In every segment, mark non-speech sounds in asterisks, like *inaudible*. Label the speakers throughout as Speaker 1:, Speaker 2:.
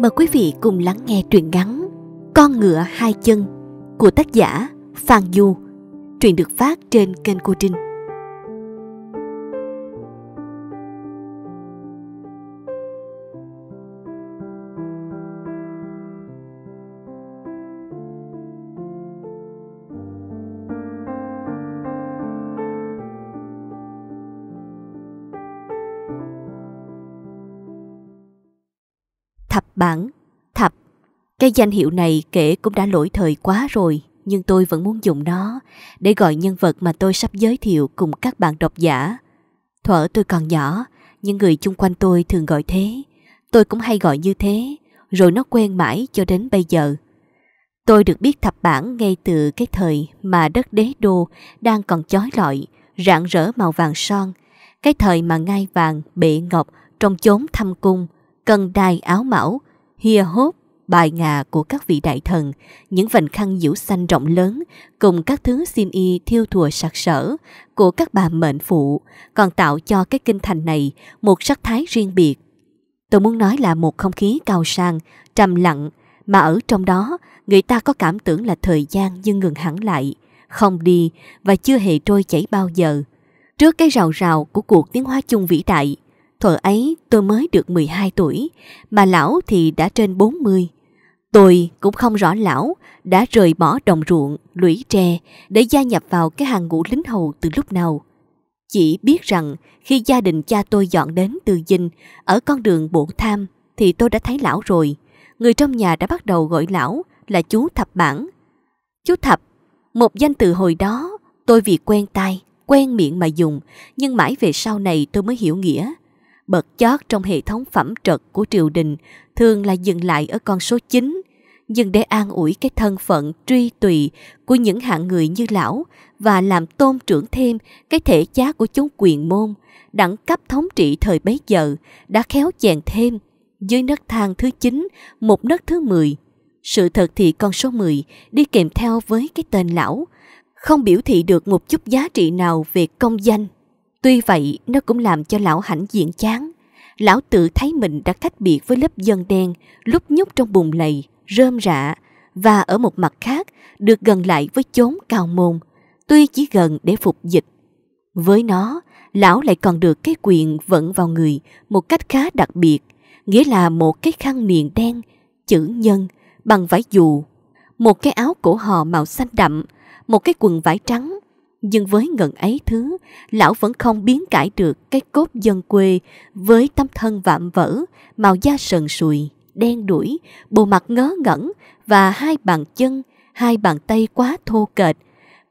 Speaker 1: Mời quý vị cùng lắng nghe truyện ngắn Con ngựa hai chân của tác giả Phan Du. Truyện được phát trên kênh Cô Trinh. Cái danh hiệu này kể cũng đã lỗi thời quá rồi, nhưng tôi vẫn muốn dùng nó để gọi nhân vật mà tôi sắp giới thiệu cùng các bạn độc giả. Thuở tôi còn nhỏ, những người chung quanh tôi thường gọi thế. Tôi cũng hay gọi như thế, rồi nó quen mãi cho đến bây giờ. Tôi được biết thập bản ngay từ cái thời mà đất đế đô đang còn chói lọi, rạng rỡ màu vàng son, cái thời mà ngai vàng, bệ ngọc, trong chốn thâm cung, cần đài áo mão, hìa hốt, bài ngà của các vị đại thần, những vành khăn diễu xanh rộng lớn cùng các thứ xin y thiêu thùa sặc sỡ của các bà mệnh phụ còn tạo cho cái kinh thành này một sắc thái riêng biệt. Tôi muốn nói là một không khí cao sang, trầm lặng, mà ở trong đó người ta có cảm tưởng là thời gian như ngừng hẳn lại, không đi và chưa hề trôi chảy bao giờ. Trước cái rào rào của cuộc tiến hóa chung vĩ đại, thuở ấy tôi mới được 12 tuổi, mà lão thì đã trên 40. Tôi cũng không rõ lão đã rời bỏ đồng ruộng, lũy tre để gia nhập vào cái hàng ngũ lính hầu từ lúc nào. Chỉ biết rằng khi gia đình cha tôi dọn đến từ Dinh ở con đường Bộ Tham thì tôi đã thấy lão rồi. Người trong nhà đã bắt đầu gọi lão là chú Thập Bản. Chú Thập, một danh từ hồi đó tôi vì quen tai, quen miệng mà dùng nhưng mãi về sau này tôi mới hiểu nghĩa. bậc chót trong hệ thống phẩm trật của triều đình thường là dừng lại ở con số 9 nhưng để an ủi cái thân phận truy tùy của những hạng người như lão và làm tôn trưởng thêm cái thể giá của chúng quyền môn, đẳng cấp thống trị thời bấy giờ đã khéo chèn thêm dưới nấc thang thứ 9, một nấc thứ 10. Sự thật thì con số 10 đi kèm theo với cái tên lão, không biểu thị được một chút giá trị nào về công danh. Tuy vậy, nó cũng làm cho lão hãnh diện chán. Lão tự thấy mình đã cách biệt với lớp dân đen, lúc nhúc trong bùn lầy, rơm rạ và ở một mặt khác được gần lại với chốn cao môn, tuy chỉ gần để phục dịch. Với nó, lão lại còn được cái quyền vận vào người một cách khá đặc biệt, nghĩa là một cái khăn niền đen, chữ nhân, bằng vải dù, một cái áo cổ hò màu xanh đậm, một cái quần vải trắng. Nhưng với ngần ấy thứ, lão vẫn không biến cải được cái cốt dân quê với tấm thân vạm vỡ, màu da sần sùi đen đuổi, bộ mặt ngớ ngẩn và hai bàn chân, hai bàn tay quá thô kệch.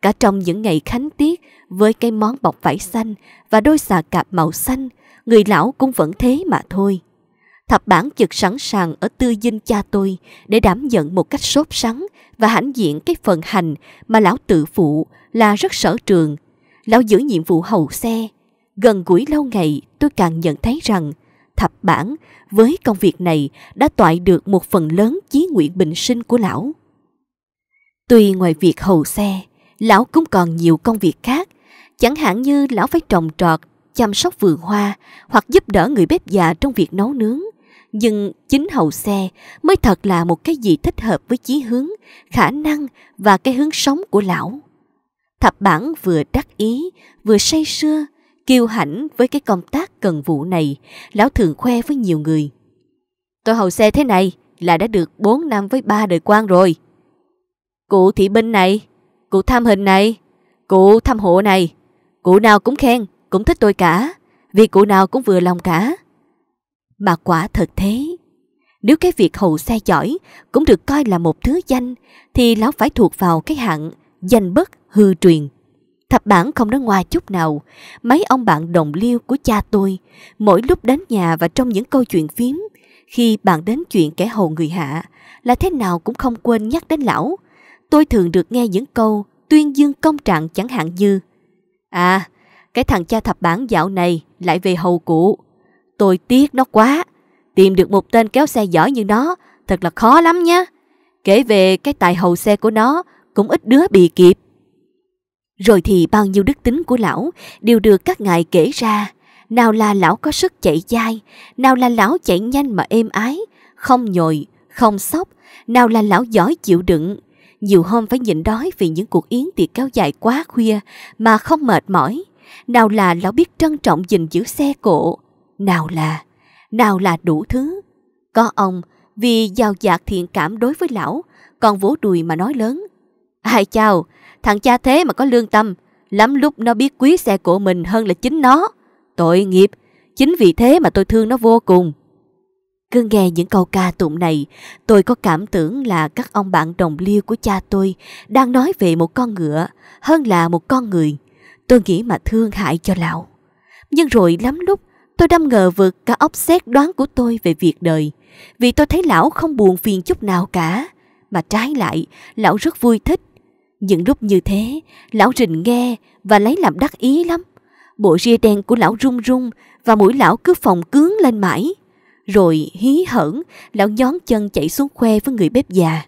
Speaker 1: Cả trong những ngày khánh tiết với cái món bọc vải xanh và đôi xà cạp màu xanh, người lão cũng vẫn thế mà thôi. Thập bản chực sẵn sàng ở tư dinh cha tôi để đảm nhận một cách sốt sắng và hãnh diện cái phần hành mà lão tự phụ là rất sở trường. Lão giữ nhiệm vụ hầu xe. Gần gũi lâu ngày tôi càng nhận thấy rằng thập bản với công việc này đã toại được một phần lớn chí nguyện bình sinh của lão. Tuy ngoài việc hầu xe, lão cũng còn nhiều công việc khác, chẳng hạn như lão phải trồng trọt, chăm sóc vườn hoa hoặc giúp đỡ người bếp già trong việc nấu nướng. Nhưng chính hầu xe mới thật là một cái gì thích hợp với chí hướng, khả năng và cái hướng sống của lão. Thập bản vừa đắc ý, vừa say sưa, Kiêu hãnh với cái công tác cần vụ này, lão thường khoe với nhiều người. Tôi hầu xe thế này là đã được 4 năm với ba đời quan rồi. Cụ thị binh này, cụ tham hình này, cụ tham hộ này, cụ nào cũng khen, cũng thích tôi cả, vì cụ nào cũng vừa lòng cả. Mà quả thật thế, nếu cái việc hầu xe giỏi cũng được coi là một thứ danh, thì lão phải thuộc vào cái hạng danh bất hư truyền. Thập bản không nói ngoài chút nào. Mấy ông bạn đồng liêu của cha tôi, mỗi lúc đến nhà và trong những câu chuyện phím, khi bạn đến chuyện kẻ hầu người hạ, là thế nào cũng không quên nhắc đến lão. Tôi thường được nghe những câu tuyên dương công trạng chẳng hạn như À, cái thằng cha thập bản dạo này lại về hầu cũ Tôi tiếc nó quá. Tìm được một tên kéo xe giỏi như nó thật là khó lắm nhá. Kể về cái tài hầu xe của nó cũng ít đứa bị kịp. Rồi thì bao nhiêu đức tính của lão đều được các ngài kể ra. Nào là lão có sức chạy dai, nào là lão chạy nhanh mà êm ái, không nhồi, không sóc, nào là lão giỏi chịu đựng. Nhiều hôm phải nhịn đói vì những cuộc yến tiệc kéo dài quá khuya mà không mệt mỏi. Nào là lão biết trân trọng gìn giữ xe cộ, nào là, nào là đủ thứ. Có ông, vì giàu dạt thiện cảm đối với lão, còn vỗ đùi mà nói lớn. Ai chào, Thằng cha thế mà có lương tâm, lắm lúc nó biết quý xe của mình hơn là chính nó. Tội nghiệp, chính vì thế mà tôi thương nó vô cùng. Cứ nghe những câu ca tụng này, tôi có cảm tưởng là các ông bạn đồng liêu của cha tôi đang nói về một con ngựa hơn là một con người. Tôi nghĩ mà thương hại cho lão. Nhưng rồi lắm lúc tôi đâm ngờ vượt cả óc xét đoán của tôi về việc đời. Vì tôi thấy lão không buồn phiền chút nào cả. Mà trái lại, lão rất vui thích những lúc như thế, lão Trình nghe và lấy làm đắc ý lắm. Bộ ria đen của lão rung rung và mũi lão cứ phòng cướng lên mãi. Rồi hí hởn, lão nhón chân chạy xuống khoe với người bếp già.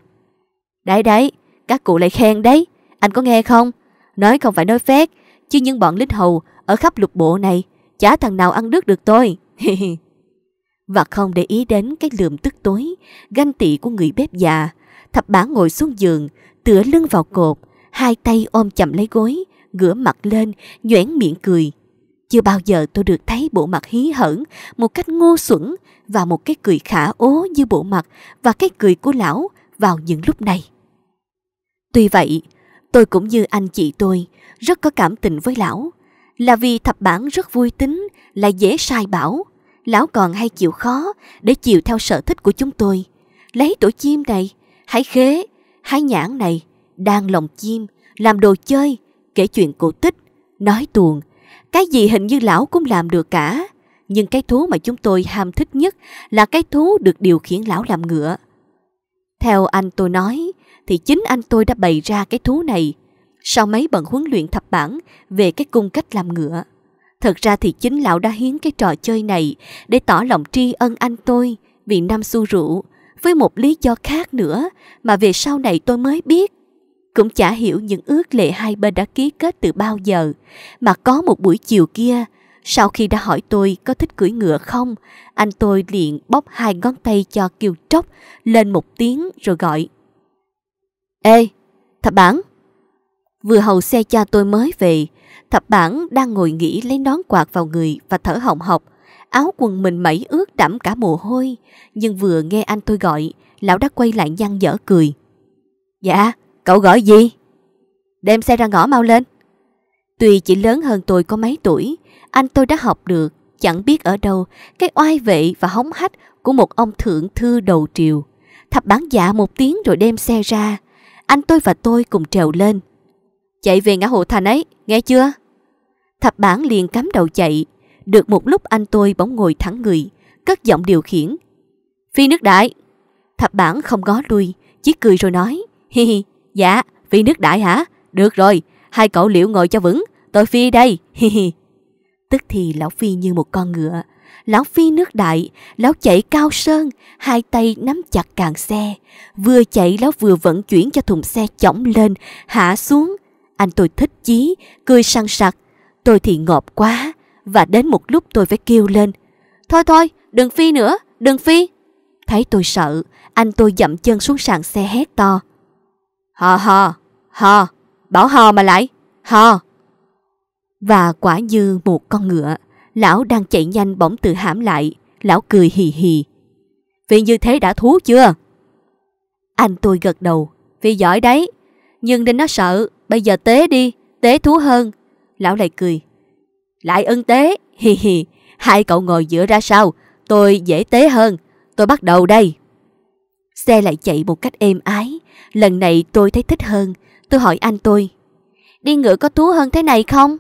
Speaker 1: Đấy đấy, các cụ lại khen đấy, anh có nghe không? Nói không phải nói phét, chứ những bọn lính hầu ở khắp lục bộ này, chả thằng nào ăn đứt được tôi. *laughs* và không để ý đến cái lườm tức tối, ganh tị của người bếp già. Thập bản ngồi xuống giường, tựa lưng vào cột, hai tay ôm chậm lấy gối, ngửa mặt lên, nhoẻn miệng cười. Chưa bao giờ tôi được thấy bộ mặt hí hởn, một cách ngu xuẩn và một cái cười khả ố như bộ mặt và cái cười của lão vào những lúc này. Tuy vậy, tôi cũng như anh chị tôi, rất có cảm tình với lão. Là vì thập bản rất vui tính, lại dễ sai bảo. Lão còn hay chịu khó để chịu theo sở thích của chúng tôi. Lấy tổ chim này, hãy khế, Hái nhãn này, đang lòng chim, làm đồ chơi, kể chuyện cổ tích, nói tuồng. Cái gì hình như lão cũng làm được cả. Nhưng cái thú mà chúng tôi ham thích nhất là cái thú được điều khiển lão làm ngựa. Theo anh tôi nói, thì chính anh tôi đã bày ra cái thú này sau mấy bận huấn luyện thập bản về cái cung cách làm ngựa. Thật ra thì chính lão đã hiến cái trò chơi này để tỏ lòng tri ân anh tôi vì năm xu rượu với một lý do khác nữa mà về sau này tôi mới biết. Cũng chả hiểu những ước lệ hai bên đã ký kết từ bao giờ, mà có một buổi chiều kia, sau khi đã hỏi tôi có thích cưỡi ngựa không, anh tôi liền bóp hai ngón tay cho kiều tróc lên một tiếng rồi gọi. Ê, thập bản! Vừa hầu xe cha tôi mới về, thập bản đang ngồi nghỉ lấy nón quạt vào người và thở hồng hộc Áo quần mình mẩy ướt đẫm cả mồ hôi, nhưng vừa nghe anh tôi gọi, lão đã quay lại nhăn dở cười. Dạ, cậu gọi gì? Đem xe ra ngõ mau lên. Tùy chỉ lớn hơn tôi có mấy tuổi, anh tôi đã học được, chẳng biết ở đâu, cái oai vệ và hóng hách của một ông thượng thư đầu triều. Thập bán giả dạ một tiếng rồi đem xe ra. Anh tôi và tôi cùng trèo lên. Chạy về ngã hộ thành ấy, nghe chưa? Thập bản liền cắm đầu chạy, được một lúc anh tôi bỗng ngồi thẳng người, cất giọng điều khiển. Phi nước đại! Thập bản không có đuôi, chỉ cười rồi nói. Hi hi, dạ, phi nước đại hả? Được rồi, hai cậu liệu ngồi cho vững, tôi phi đây, hi hi. Tức thì lão phi như một con ngựa, lão phi nước đại, lão chạy cao sơn, hai tay nắm chặt càng xe. Vừa chạy lão vừa vận chuyển cho thùng xe chỏng lên, hạ xuống. Anh tôi thích chí, cười săn sặc. Tôi thì ngọt quá, và đến một lúc tôi phải kêu lên. Thôi thôi, đừng phi nữa, đừng phi. Thấy tôi sợ, anh tôi dậm chân xuống sàn xe hét to. Hò hò, hò, bảo hò mà lại, hò. Và quả như một con ngựa, lão đang chạy nhanh bỗng tự hãm lại, lão cười hì hì. Phi như thế đã thú chưa? Anh tôi gật đầu, vì giỏi đấy, nhưng đến nó sợ, bây giờ tế đi, tế thú hơn. Lão lại cười, lại ân tế, hi hi, hai cậu ngồi giữa ra sao, tôi dễ tế hơn, tôi bắt đầu đây. Xe lại chạy một cách êm ái, lần này tôi thấy thích hơn, tôi hỏi anh tôi. Đi ngựa có thú hơn thế này không?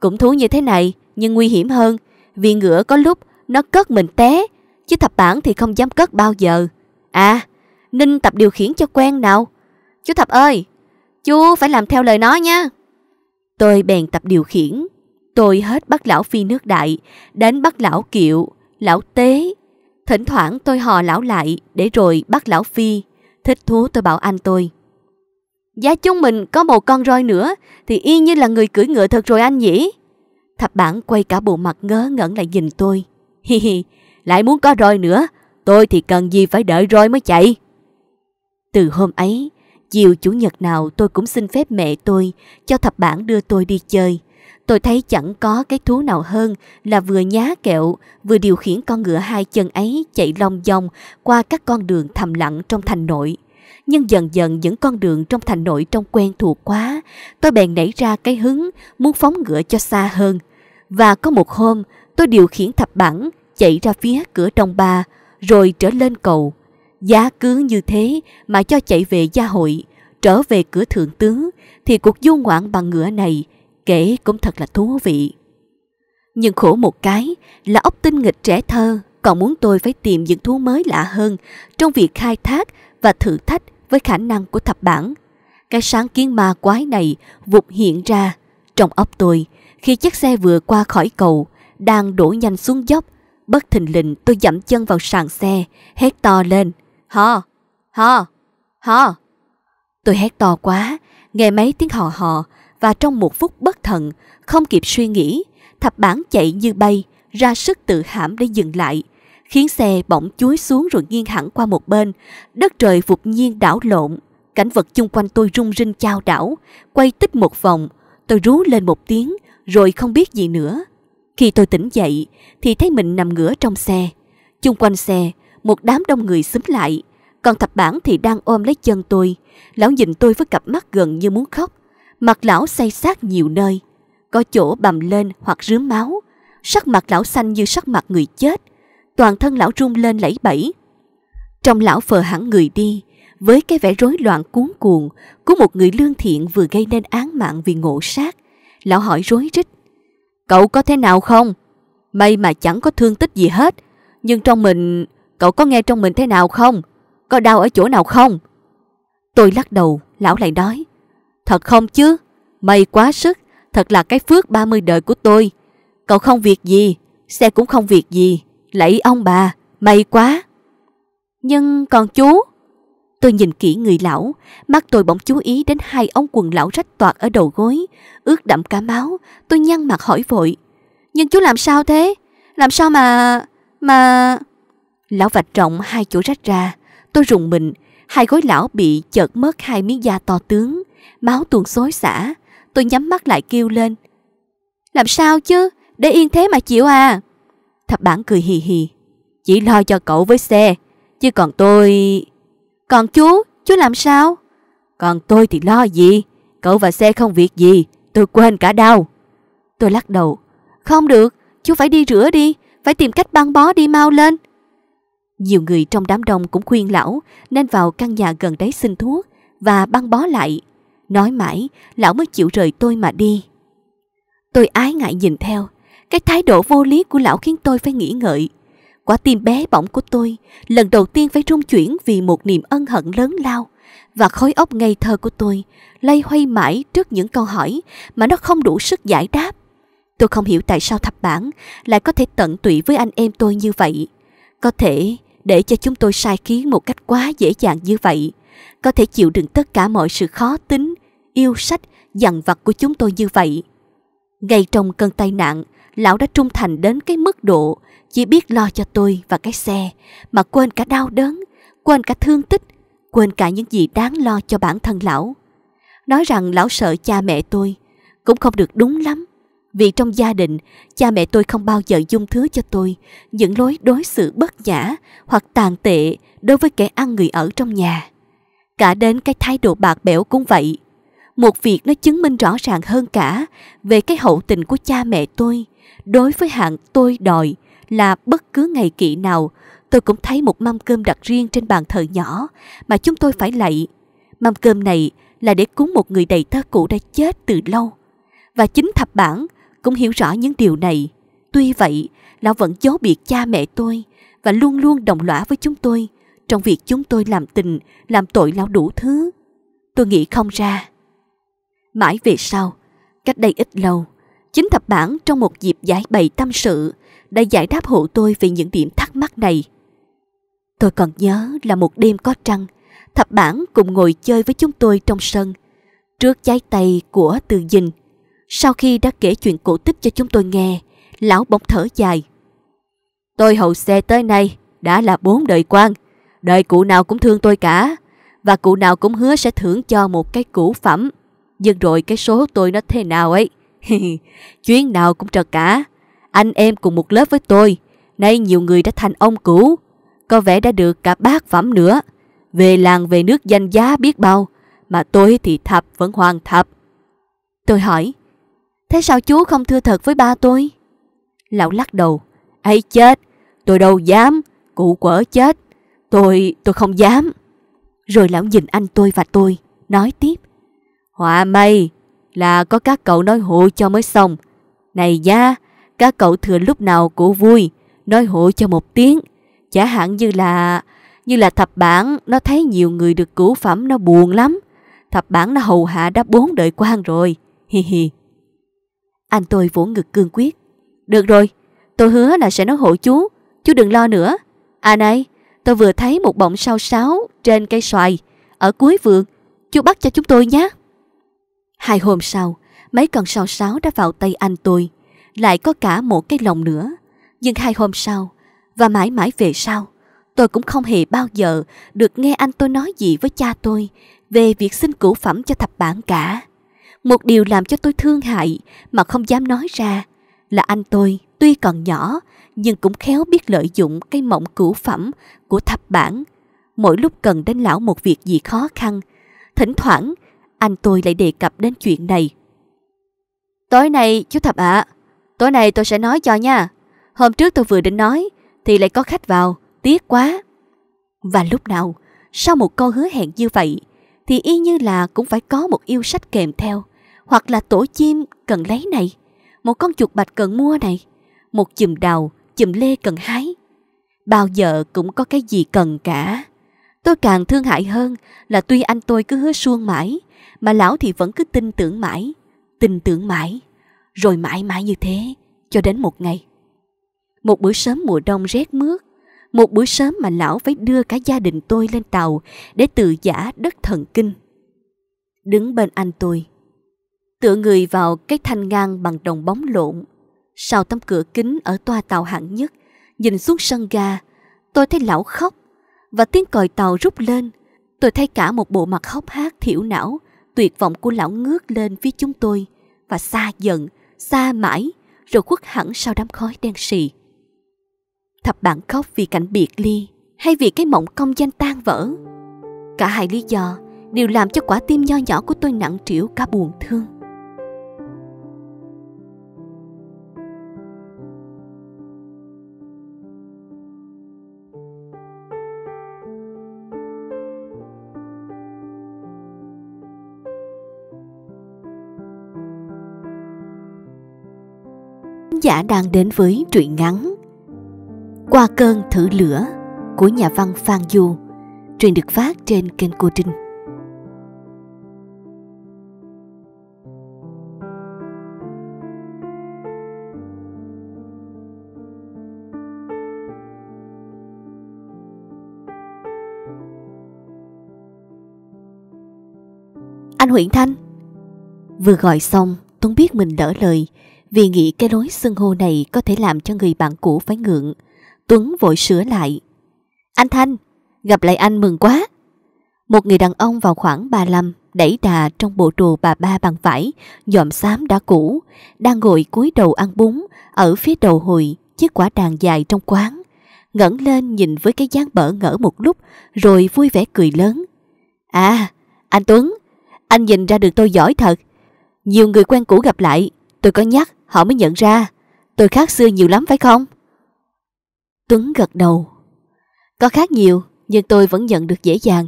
Speaker 1: Cũng thú như thế này, nhưng nguy hiểm hơn, vì ngựa có lúc nó cất mình té, chứ thập bản thì không dám cất bao giờ. À, Ninh tập điều khiển cho quen nào. Chú Thập ơi, chú phải làm theo lời nó nha. Tôi bèn tập điều khiển, Tôi hết bắt lão phi nước đại, đến bắt lão kiệu, lão tế. Thỉnh thoảng tôi hò lão lại để rồi bắt lão phi. Thích thú tôi bảo anh tôi. Giá chúng mình có một con roi nữa thì y như là người cưỡi ngựa thật rồi anh nhỉ? Thập bản quay cả bộ mặt ngớ ngẩn lại nhìn tôi. *laughs* Hi hi, lại muốn có roi nữa, tôi thì cần gì phải đợi roi mới chạy. Từ hôm ấy, chiều chủ nhật nào tôi cũng xin phép mẹ tôi cho thập bản đưa tôi đi chơi. Tôi thấy chẳng có cái thú nào hơn là vừa nhá kẹo, vừa điều khiển con ngựa hai chân ấy chạy long dòng qua các con đường thầm lặng trong thành nội. Nhưng dần dần những con đường trong thành nội trông quen thuộc quá, tôi bèn nảy ra cái hứng muốn phóng ngựa cho xa hơn. Và có một hôm, tôi điều khiển thập bản chạy ra phía cửa trong ba, rồi trở lên cầu. Giá cứ như thế mà cho chạy về gia hội, trở về cửa thượng tướng, thì cuộc du ngoạn bằng ngựa này kể cũng thật là thú vị. Nhưng khổ một cái là ốc tinh nghịch trẻ thơ còn muốn tôi phải tìm những thú mới lạ hơn trong việc khai thác và thử thách với khả năng của thập bản. Cái sáng kiến ma quái này vụt hiện ra trong óc tôi khi chiếc xe vừa qua khỏi cầu, đang đổ nhanh xuống dốc. Bất thình lình tôi dậm chân vào sàn xe, hét to lên. Hò, hò, hò. Tôi hét to quá, nghe mấy tiếng hò hò và trong một phút bất thần, không kịp suy nghĩ, thập bản chạy như bay, ra sức tự hãm để dừng lại, khiến xe bỗng chuối xuống rồi nghiêng hẳn qua một bên, đất trời vụt nhiên đảo lộn, cảnh vật chung quanh tôi rung rinh chao đảo, quay tích một vòng, tôi rú lên một tiếng rồi không biết gì nữa. Khi tôi tỉnh dậy thì thấy mình nằm ngửa trong xe, chung quanh xe một đám đông người xúm lại, còn thập bản thì đang ôm lấy chân tôi, lão nhìn tôi với cặp mắt gần như muốn khóc Mặt lão say sát nhiều nơi, có chỗ bầm lên hoặc rướm máu, sắc mặt lão xanh như sắc mặt người chết, toàn thân lão run lên lẫy bẫy. Trong lão phờ hẳn người đi, với cái vẻ rối loạn cuốn cuồng của một người lương thiện vừa gây nên án mạng vì ngộ sát, lão hỏi rối rít. Cậu có thế nào không? May mà chẳng có thương tích gì hết, nhưng trong mình, cậu có nghe trong mình thế nào không? Có đau ở chỗ nào không? Tôi lắc đầu, lão lại nói. Thật không chứ? May quá sức, thật là cái phước 30 đời của tôi. Cậu không việc gì, xe cũng không việc gì, lạy ông bà, may quá. Nhưng còn chú? Tôi nhìn kỹ người lão, mắt tôi bỗng chú ý đến hai ông quần lão rách toạc ở đầu gối, ướt đậm cả máu, tôi nhăn mặt hỏi vội. Nhưng chú làm sao thế? Làm sao mà... mà... Lão vạch rộng hai chỗ rách ra, tôi rùng mình, hai gối lão bị chợt mất hai miếng da to tướng máu tuôn xối xả. Tôi nhắm mắt lại kêu lên. Làm sao chứ? Để yên thế mà chịu à? Thập bản cười hì hì. Chỉ lo cho cậu với xe. Chứ còn tôi... Còn chú? Chú làm sao? Còn tôi thì lo gì? Cậu và xe không việc gì. Tôi quên cả đau. Tôi lắc đầu. Không được. Chú phải đi rửa đi. Phải tìm cách băng bó đi mau lên. Nhiều người trong đám đông cũng khuyên lão nên vào căn nhà gần đấy xin thuốc và băng bó lại Nói mãi, lão mới chịu rời tôi mà đi. Tôi ái ngại nhìn theo, cái thái độ vô lý của lão khiến tôi phải nghĩ ngợi. Quả tim bé bỏng của tôi lần đầu tiên phải rung chuyển vì một niềm ân hận lớn lao và khối óc ngây thơ của tôi lây hoay mãi trước những câu hỏi mà nó không đủ sức giải đáp. Tôi không hiểu tại sao thập bản lại có thể tận tụy với anh em tôi như vậy. Có thể để cho chúng tôi sai khiến một cách quá dễ dàng như vậy có thể chịu đựng tất cả mọi sự khó tính, yêu sách, dằn vặt của chúng tôi như vậy. Ngay trong cơn tai nạn, lão đã trung thành đến cái mức độ chỉ biết lo cho tôi và cái xe mà quên cả đau đớn, quên cả thương tích, quên cả những gì đáng lo cho bản thân lão. Nói rằng lão sợ cha mẹ tôi cũng không được đúng lắm vì trong gia đình cha mẹ tôi không bao giờ dung thứ cho tôi những lối đối xử bất nhã hoặc tàn tệ đối với kẻ ăn người ở trong nhà Cả đến cái thái độ bạc bẽo cũng vậy. Một việc nó chứng minh rõ ràng hơn cả về cái hậu tình của cha mẹ tôi. Đối với hạng tôi đòi là bất cứ ngày kỵ nào, tôi cũng thấy một mâm cơm đặt riêng trên bàn thờ nhỏ mà chúng tôi phải lạy. Mâm cơm này là để cúng một người đầy tớ cũ đã chết từ lâu. Và chính thập bản cũng hiểu rõ những điều này. Tuy vậy, lão vẫn giấu biệt cha mẹ tôi và luôn luôn đồng lõa với chúng tôi trong việc chúng tôi làm tình, làm tội lão đủ thứ. Tôi nghĩ không ra. Mãi về sau, cách đây ít lâu, chính thập bản trong một dịp giải bày tâm sự đã giải đáp hộ tôi về những điểm thắc mắc này. Tôi còn nhớ là một đêm có trăng, thập bản cùng ngồi chơi với chúng tôi trong sân, trước trái tay của từ dình. Sau khi đã kể chuyện cổ tích cho chúng tôi nghe, lão bỗng thở dài. Tôi hầu xe tới nay đã là bốn đời quan, đời cụ nào cũng thương tôi cả. Và cụ nào cũng hứa sẽ thưởng cho một cái củ phẩm. Nhưng rồi cái số tôi nó thế nào ấy. *laughs* Chuyến nào cũng trật cả. Anh em cùng một lớp với tôi. Nay nhiều người đã thành ông cũ. Có vẻ đã được cả bác phẩm nữa. Về làng về nước danh giá biết bao. Mà tôi thì thập vẫn hoàn thập. Tôi hỏi. Thế sao chú không thưa thật với ba tôi? Lão lắc đầu. ấy chết, tôi đâu dám, cụ quở chết, Tôi, tôi không dám. Rồi lão nhìn anh tôi và tôi, nói tiếp. Họa may là có các cậu nói hộ cho mới xong. Này nha, các cậu thừa lúc nào cũng vui, nói hộ cho một tiếng. Chả hạn như là... Như là thập bản nó thấy nhiều người được cứu phẩm nó buồn lắm. Thập bản nó hầu hạ đã bốn đời quan rồi. Hi hi. Anh tôi vỗ ngực cương quyết. Được rồi, tôi hứa là sẽ nói hộ chú. Chú đừng lo nữa. À này, tôi vừa thấy một bọng sao sáo trên cây xoài ở cuối vườn. Chú bắt cho chúng tôi nhé. Hai hôm sau, mấy con sao sáo đã vào tay anh tôi. Lại có cả một cái lồng nữa. Nhưng hai hôm sau, và mãi mãi về sau, tôi cũng không hề bao giờ được nghe anh tôi nói gì với cha tôi về việc xin cửu phẩm cho thập bản cả. Một điều làm cho tôi thương hại mà không dám nói ra là anh tôi tuy còn nhỏ nhưng cũng khéo biết lợi dụng cái mộng cửu phẩm của thập bản. Mỗi lúc cần đến lão một việc gì khó khăn, thỉnh thoảng anh tôi lại đề cập đến chuyện này. Tối nay chú Thập ạ, tối nay tôi sẽ nói cho nha. Hôm trước tôi vừa định nói thì lại có khách vào, tiếc quá. Và lúc nào, sau một câu hứa hẹn như vậy, thì y như là cũng phải có một yêu sách kèm theo, hoặc là tổ chim cần lấy này, một con chuột bạch cần mua này, một chùm đào chùm lê cần hái. Bao giờ cũng có cái gì cần cả. Tôi càng thương hại hơn là tuy anh tôi cứ hứa suông mãi, mà lão thì vẫn cứ tin tưởng mãi, tin tưởng mãi, rồi mãi mãi như thế, cho đến một ngày. Một buổi sớm mùa đông rét mướt, một buổi sớm mà lão phải đưa cả gia đình tôi lên tàu để tự giả đất thần kinh. Đứng bên anh tôi, tựa người vào cái thanh ngang bằng đồng bóng lộn, sau tấm cửa kính ở toa tàu hạng nhất, nhìn xuống sân ga, tôi thấy lão khóc và tiếng còi tàu rút lên. Tôi thấy cả một bộ mặt hốc hác thiểu não, tuyệt vọng của lão ngước lên phía chúng tôi và xa dần, xa mãi, rồi khuất hẳn sau đám khói đen sì. Thập bạn khóc vì cảnh biệt ly hay vì cái mộng công danh tan vỡ. Cả hai lý do đều làm cho quả tim nho nhỏ của tôi nặng trĩu cả buồn thương. giả đang đến với truyện ngắn Qua cơn thử lửa của nhà văn Phan Du Truyện được phát trên kênh Cô Trinh Anh Nguyễn Thanh Vừa gọi xong Tuấn biết mình đỡ lời vì nghĩ cái lối xưng hô này có thể làm cho người bạn cũ phải ngượng. Tuấn vội sửa lại. Anh Thanh, gặp lại anh mừng quá. Một người đàn ông vào khoảng 35, đẩy đà trong bộ đồ bà ba bằng vải, dòm xám đã cũ, đang ngồi cúi đầu ăn bún, ở phía đầu hồi, chiếc quả đàn dài trong quán. ngẩng lên nhìn với cái dáng bỡ ngỡ một lúc, rồi vui vẻ cười lớn. À, anh Tuấn, anh nhìn ra được tôi giỏi thật. Nhiều người quen cũ gặp lại, tôi có nhắc Họ mới nhận ra Tôi khác xưa nhiều lắm phải không Tuấn gật đầu Có khác nhiều Nhưng tôi vẫn nhận được dễ dàng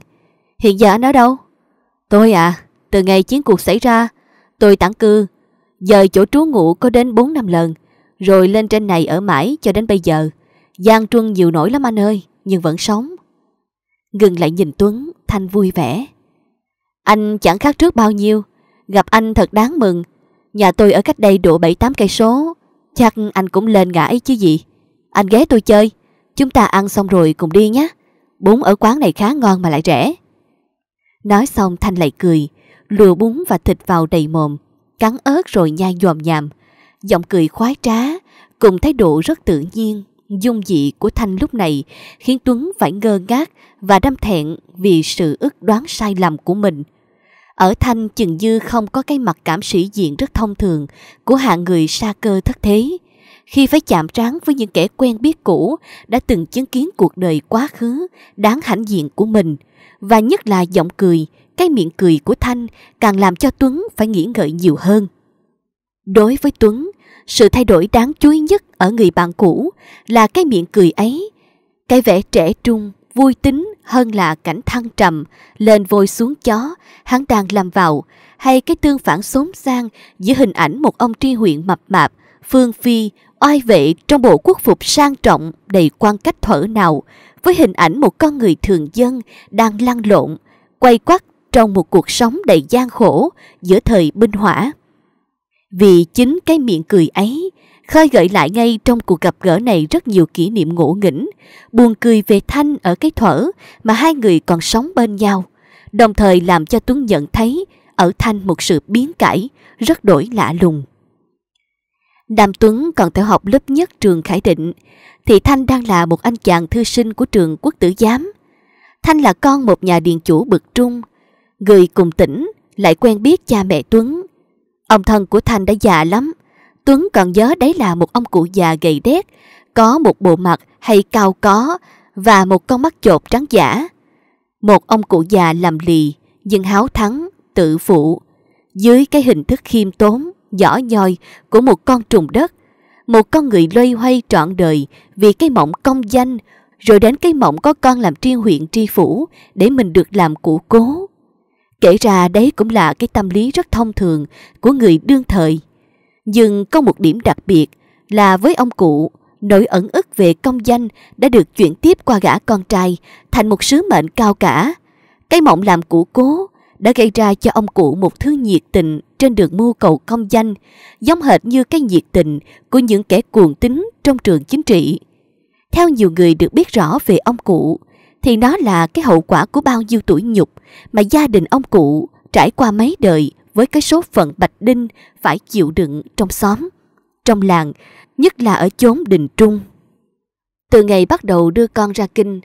Speaker 1: Hiện giờ anh ở đâu Tôi à Từ ngày chiến cuộc xảy ra Tôi tản cư Dời chỗ trú ngụ có đến 4 năm lần Rồi lên trên này ở mãi cho đến bây giờ Giang Truân nhiều nổi lắm anh ơi Nhưng vẫn sống Ngừng lại nhìn Tuấn Thanh vui vẻ Anh chẳng khác trước bao nhiêu Gặp anh thật đáng mừng Nhà tôi ở cách đây độ bảy tám cây số, chắc anh cũng lên ngã ấy chứ gì. Anh ghé tôi chơi, chúng ta ăn xong rồi cùng đi nhé. Bún ở quán này khá ngon mà lại rẻ. Nói xong Thanh lại cười, lùa bún và thịt vào đầy mồm, cắn ớt rồi nhai nhòm nhàm. Giọng cười khoái trá, cùng thái độ rất tự nhiên, dung dị của Thanh lúc này khiến Tuấn phải ngơ ngác và đâm thẹn vì sự ức đoán sai lầm của mình. Ở Thanh chừng như không có cái mặt cảm sĩ diện rất thông thường của hạng người xa cơ thất thế. Khi phải chạm trán với những kẻ quen biết cũ đã từng chứng kiến cuộc đời quá khứ đáng hãnh diện của mình và nhất là giọng cười, cái miệng cười của Thanh càng làm cho Tuấn phải nghĩ ngợi nhiều hơn. Đối với Tuấn, sự thay đổi đáng chú ý nhất ở người bạn cũ là cái miệng cười ấy. Cái vẻ trẻ trung, vui tính, hơn là cảnh thăng trầm, lên vôi xuống chó, hắn đang làm vào, hay cái tương phản xốn sang giữa hình ảnh một ông tri huyện mập mạp, phương phi, oai vệ trong bộ quốc phục sang trọng đầy quan cách thở nào, với hình ảnh một con người thường dân đang lăn lộn, quay quắt trong một cuộc sống đầy gian khổ giữa thời binh hỏa. Vì chính cái miệng cười ấy khơi gợi lại ngay trong cuộc gặp gỡ này rất nhiều kỷ niệm ngộ nghĩnh, buồn cười về Thanh ở cái thở mà hai người còn sống bên nhau, đồng thời làm cho Tuấn nhận thấy ở Thanh một sự biến cải rất đổi lạ lùng. Nam Tuấn còn theo học lớp nhất trường Khải Định, thì Thanh đang là một anh chàng thư sinh của trường quốc tử giám. Thanh là con một nhà điện chủ bực trung, người cùng tỉnh lại quen biết cha mẹ Tuấn. Ông thân của Thanh đã già lắm, Tuấn còn nhớ đấy là một ông cụ già gầy đét, có một bộ mặt hay cao có và một con mắt chột trắng giả. Một ông cụ già làm lì, nhưng háo thắng, tự phụ. Dưới cái hình thức khiêm tốn, nhỏ nhoi của một con trùng đất, một con người loay hoay trọn đời vì cái mộng công danh, rồi đến cái mộng có con làm tri huyện tri phủ để mình được làm cụ cố. Kể ra đấy cũng là cái tâm lý rất thông thường của người đương thời nhưng có một điểm đặc biệt là với ông cụ, nỗi ẩn ức về công danh đã được chuyển tiếp qua gã con trai thành một sứ mệnh cao cả. Cái mộng làm của cố đã gây ra cho ông cụ một thứ nhiệt tình trên đường mưu cầu công danh, giống hệt như cái nhiệt tình của những kẻ cuồng tín trong trường chính trị. Theo nhiều người được biết rõ về ông cụ, thì nó là cái hậu quả của bao nhiêu tuổi nhục mà gia đình ông cụ trải qua mấy đời với cái số phận Bạch Đinh phải chịu đựng trong xóm, trong làng, nhất là ở chốn đình trung. Từ ngày bắt đầu đưa con ra kinh,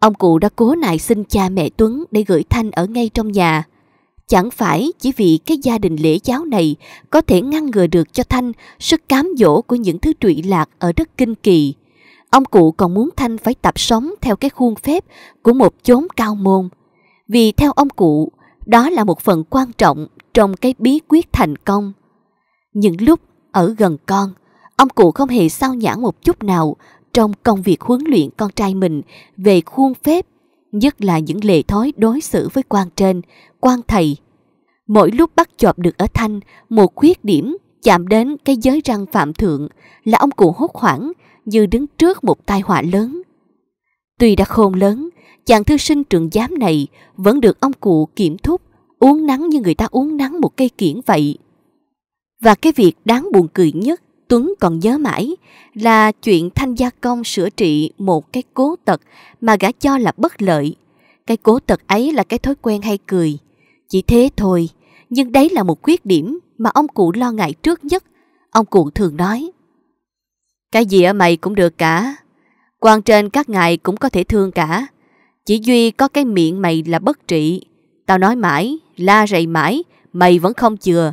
Speaker 1: ông cụ đã cố nại xin cha mẹ Tuấn để gửi Thanh ở ngay trong nhà. Chẳng phải chỉ vì cái gia đình lễ giáo này có thể ngăn ngừa được cho Thanh sức cám dỗ của những thứ trụy lạc ở đất kinh kỳ. Ông cụ còn muốn Thanh phải tập sống theo cái khuôn phép của một chốn cao môn. Vì theo ông cụ, đó là một phần quan trọng trong cái bí quyết thành công. Những lúc ở gần con, ông cụ không hề sao nhãn một chút nào trong công việc huấn luyện con trai mình về khuôn phép, nhất là những lệ thói đối xử với quan trên, quan thầy. Mỗi lúc bắt chọp được ở Thanh một khuyết điểm chạm đến cái giới răng phạm thượng là ông cụ hốt hoảng như đứng trước một tai họa lớn. Tuy đã khôn lớn, chàng thư sinh trường giám này vẫn được ông cụ kiểm thúc uống nắng như người ta uống nắng một cây kiển vậy. Và cái việc đáng buồn cười nhất Tuấn còn nhớ mãi là chuyện Thanh Gia Công sửa trị một cái cố tật mà gã cho là bất lợi. Cái cố tật ấy là cái thói quen hay cười. Chỉ thế thôi, nhưng đấy là một khuyết điểm mà ông cụ lo ngại trước nhất. Ông cụ thường nói. Cái gì ở mày cũng được cả. quan trên các ngài cũng có thể thương cả. Chỉ duy có cái miệng mày là bất trị. Tao nói mãi, la rầy mãi, mày vẫn không chừa.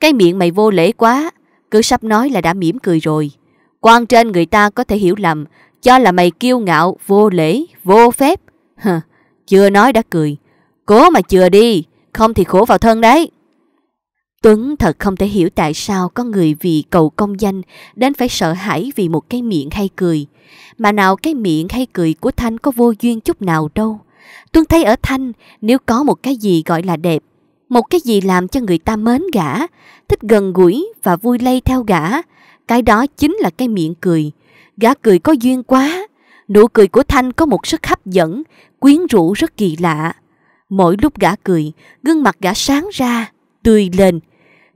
Speaker 1: Cái miệng mày vô lễ quá, cứ sắp nói là đã mỉm cười rồi. Quan trên người ta có thể hiểu lầm, cho là mày kiêu ngạo, vô lễ, vô phép. Hờ, chưa nói đã cười. Cố mà chừa đi, không thì khổ vào thân đấy. Tuấn thật không thể hiểu tại sao có người vì cầu công danh đến phải sợ hãi vì một cái miệng hay cười. Mà nào cái miệng hay cười của Thanh có vô duyên chút nào đâu. Tuân thấy ở Thanh nếu có một cái gì gọi là đẹp, một cái gì làm cho người ta mến gã, thích gần gũi và vui lây theo gã, cái đó chính là cái miệng cười. Gã cười có duyên quá, nụ cười của Thanh có một sức hấp dẫn, quyến rũ rất kỳ lạ. Mỗi lúc gã cười, gương mặt gã sáng ra, tươi lên.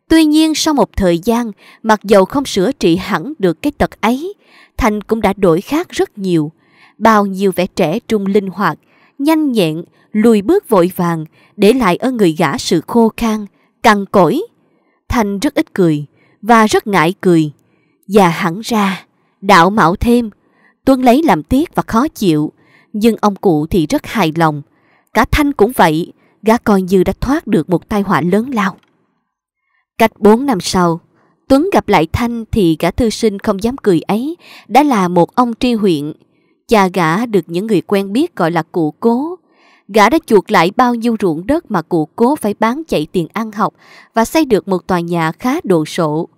Speaker 1: Tuy nhiên sau một thời gian, mặc dầu không sửa trị hẳn được cái tật ấy, Thanh cũng đã đổi khác rất nhiều. Bao nhiêu vẻ trẻ trung linh hoạt, nhanh nhẹn, lùi bước vội vàng, để lại ở người gã sự khô khan, cằn cỗi. Thành rất ít cười, và rất ngại cười. và hẳn ra, đạo mạo thêm. tuân lấy làm tiếc và khó chịu, nhưng ông cụ thì rất hài lòng. Cả Thanh cũng vậy, gã coi như đã thoát được một tai họa lớn lao. Cách 4 năm sau, Tuấn gặp lại Thanh thì gã thư sinh không dám cười ấy đã là một ông tri huyện Cha gã được những người quen biết gọi là cụ cố. Gã đã chuột lại bao nhiêu ruộng đất mà cụ cố phải bán chạy tiền ăn học và xây được một tòa nhà khá đồ sộ.